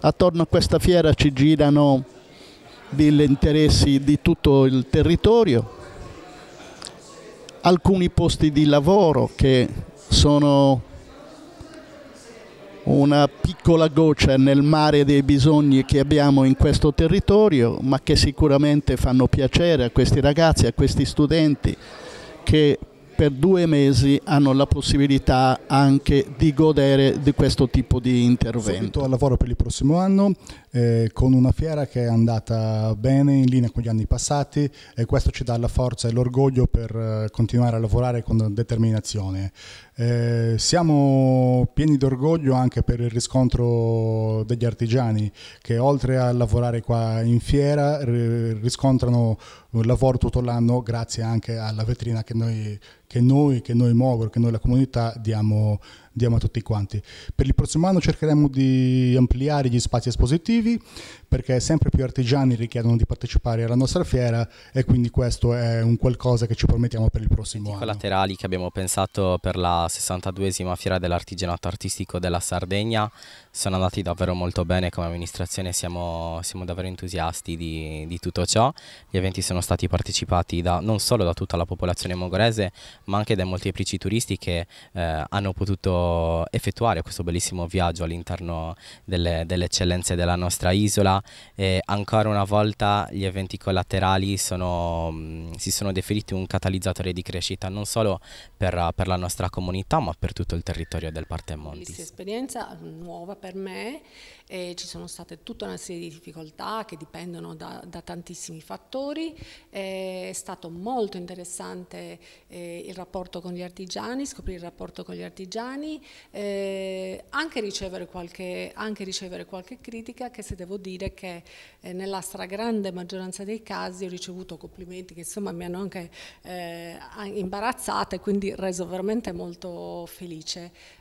Attorno a questa fiera ci girano degli interessi di tutto il territorio, alcuni posti di lavoro che sono una piccola goccia nel mare dei bisogni che abbiamo in questo territorio, ma che sicuramente fanno piacere a questi ragazzi, a questi studenti che per due mesi hanno la possibilità anche di godere di questo tipo di intervento. Subito al lavoro per il prossimo anno eh, con una fiera che è andata bene in linea con gli anni passati e questo ci dà la forza e l'orgoglio per eh, continuare a lavorare con determinazione. Eh, siamo pieni d'orgoglio anche per il riscontro degli artigiani che oltre a lavorare qua in fiera riscontrano un lavoro tutto l'anno grazie anche alla vetrina che noi che noi, che noi Mogor, che noi la comunità diamo diamo a tutti quanti. Per il prossimo anno cercheremo di ampliare gli spazi espositivi perché sempre più artigiani richiedono di partecipare alla nostra fiera e quindi questo è un qualcosa che ci promettiamo per il prossimo anno. I collaterali che abbiamo pensato per la 62esima fiera dell'artigianato artistico della Sardegna sono andati davvero molto bene come amministrazione, siamo, siamo davvero entusiasti di, di, tutto ciò. Gli eventi sono stati partecipati da, non solo da tutta la popolazione mogorese ma anche dai molteplici turisti che eh, hanno potuto effettuare questo bellissimo viaggio all'interno delle, delle, eccellenze della nostra isola. E ancora una volta gli eventi collaterali sono, si sono definiti un catalizzatore di crescita non solo per, per la nostra comunità ma per tutto il territorio del Partenmontis. Questa esperienza nuova per me, eh, ci sono state tutta una serie di difficoltà che dipendono da, da tantissimi fattori, è stato molto interessante eh, il rapporto con gli artigiani, scoprire il rapporto con gli artigiani, giovani, eh, anche, ricevere qualche, anche, ricevere qualche, critica che se devo dire che eh, nella stragrande maggioranza dei casi ho ricevuto complimenti che insomma mi hanno anche eh, imbarazzata e quindi reso veramente molto felice.